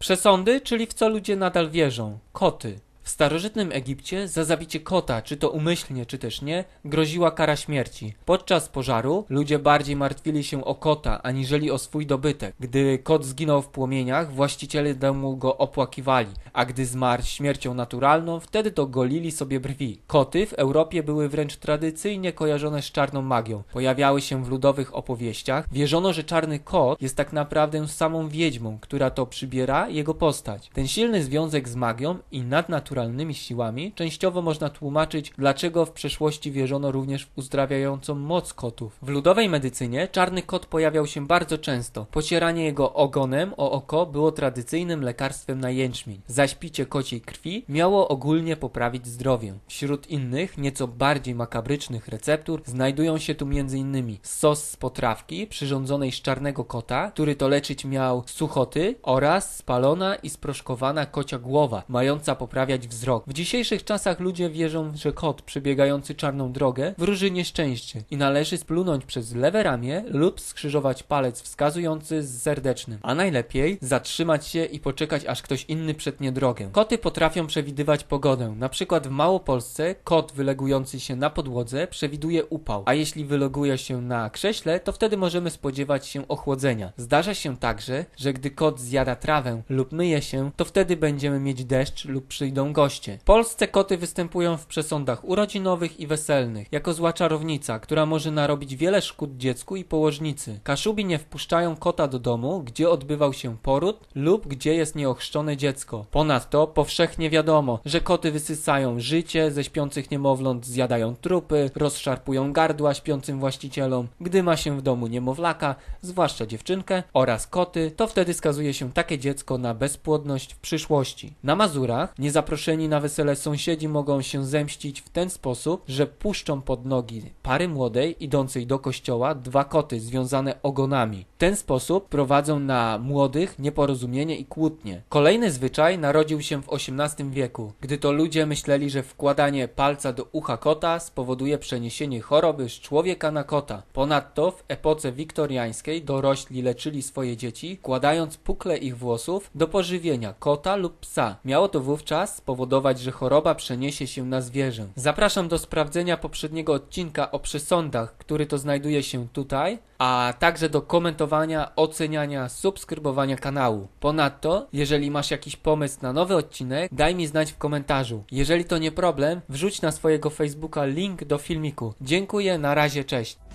Przesądy, czyli w co ludzie nadal wierzą. Koty. W starożytnym Egipcie za zabicie kota, czy to umyślnie, czy też nie, groziła kara śmierci. Podczas pożaru ludzie bardziej martwili się o kota, aniżeli o swój dobytek. Gdy kot zginął w płomieniach, właściciele domu go opłakiwali, a gdy zmarł śmiercią naturalną, wtedy to golili sobie brwi. Koty w Europie były wręcz tradycyjnie kojarzone z czarną magią. Pojawiały się w ludowych opowieściach. Wierzono, że czarny kot jest tak naprawdę samą wiedźmą, która to przybiera jego postać. Ten silny związek z magią i nadnaturalnymi siłami częściowo można tłumaczyć, dlaczego w przeszłości wierzono również w uzdrawiającą moc kotów. W ludowej medycynie czarny kot pojawiał się bardzo często. Pocieranie jego ogonem o oko było tradycyjnym lekarstwem na jęczmień. Zaś zaś picie kociej krwi miało ogólnie poprawić zdrowie. Wśród innych, nieco bardziej makabrycznych receptur znajdują się tu m.in. sos z potrawki przyrządzonej z czarnego kota, który to leczyć miał suchoty oraz spalona i sproszkowana kocia głowa, mająca poprawiać wzrok. W dzisiejszych czasach ludzie wierzą, że kot przebiegający czarną drogę wróży nieszczęście i należy splunąć przez lewe ramię lub skrzyżować palec wskazujący z serdecznym, a najlepiej zatrzymać się i poczekać aż ktoś inny przetnie zupełnie drogę. Koty potrafią przewidywać pogodę. Na przykład w Małopolsce kot wylegujący się na podłodze przewiduje upał, a jeśli wyleguje się na krześle, to wtedy możemy spodziewać się ochłodzenia. Zdarza się także, że gdy kot zjada trawę lub myje się, to wtedy będziemy mieć deszcz lub przyjdą goście. W Polsce koty występują w przesądach urodzinowych i weselnych, jako zła czarownica, która może narobić wiele szkód dziecku i położnicy. Kaszubi nie wpuszczają kota do domu, gdzie odbywał się poród lub gdzie jest nieochrzczone dziecko. Po Ponadto powszechnie wiadomo, że koty wysysają życie ze śpiących niemowląt, zjadają trupy, rozszarpują gardła śpiącym właścicielom. Gdy ma się w domu niemowlaka, zwłaszcza dziewczynkę oraz koty, to wtedy skazuje się takie dziecko na bezpłodność w przyszłości. Na Mazurach niezaproszeni na wesele sąsiedzi mogą się zemścić w ten sposób, że puszczą pod nogi pary młodej idącej do kościoła dwa koty związane ogonami. W ten sposób prowadzą na młodych nieporozumienie i kłótnie. Kolejny zwyczaj na narodził się w XVIII wieku, gdy to ludzie myśleli, że wkładanie palca do ucha kota spowoduje przeniesienie choroby z człowieka na kota. Ponadto w epoce wiktoriańskiej dorośli leczyli swoje dzieci, kładając pukle ich włosów do pożywienia kota lub psa. Miało to wówczas spowodować, że choroba przeniesie się na zwierzę. Zapraszam do sprawdzenia poprzedniego odcinka o przesądach, który to znajduje się tutaj, a także do komentowania, oceniania, subskrybowania kanału. Ponadto, jeżeli masz jakiś pomysł na nowy odcinek, daj mi znać w komentarzu. Jeżeli to nie problem, wrzuć na swojego Facebooka link do filmiku. Dziękuję, na razie, cześć.